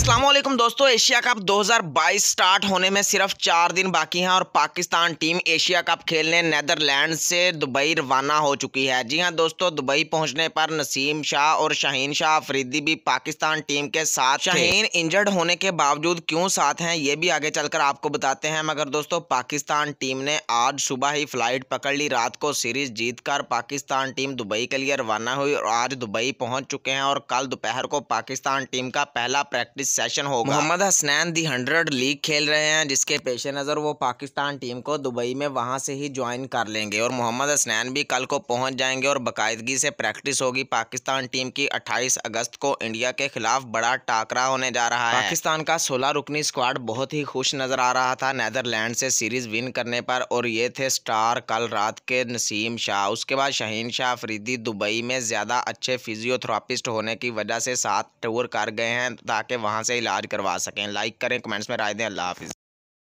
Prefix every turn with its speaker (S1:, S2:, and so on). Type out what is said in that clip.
S1: असलम दोस्तों Asia cup 2022 start होने में सिर्फ चार दिन बाकी हैं और पाकिस्तान टीम एशिया कप खेलने नैदरलैंड से दुबई रवाना हो चुकी है जी हां दोस्तों दुबई पहुंचने पर नसीम शाह और शाहीन शाह अफरीदी भी पाकिस्तान टीम के साथ शाहीन इंजर्ड होने के बावजूद क्यों साथ हैं ये भी आगे चलकर आपको बताते हैं मगर दोस्तों पाकिस्तान टीम ने आज सुबह ही फ्लाइट पकड़ ली रात को सीरीज जीतकर पाकिस्तान टीम दुबई के लिए रवाना हुई और आज दुबई पहुँच चुके हैं और कल दोपहर को पाकिस्तान टीम का पहला प्रैक्टिस सेशन होगा Mohammad Hasnain the Hundred league खेल रहे हैं जिसके पेश नज़र वो पाकिस्तान टीम को दुबई में वहाँ से ही ज्वाइन कर लेंगे और मोहम्मद हसनैन भी कल को पहुँच जाएंगे और बाकायदगी से प्रैक्टिस होगी पाकिस्तान टीम की अट्ठाईस अगस्त को इंडिया के खिलाफ बड़ा टाकरा होने जा रहा है पाकिस्तान का सोलह रुकनी स्क्वाड बहुत ही खुश नजर आ रहा था नैदरलैंड से सीरीज विन करने पर और ये थे स्टार कल रात के नसीम शाह उसके बाद शहीन शाह अफरीदी दुबई में ज़्यादा अच्छे फिजियोथेरापिस्ट होने की वजह से साथ
S2: टूर कर गए हैं ताकि वहाँ वहाँ से इलाज करवा सकें लाइक करें कमेंट्स में राय दें अल्लाह हाफिज़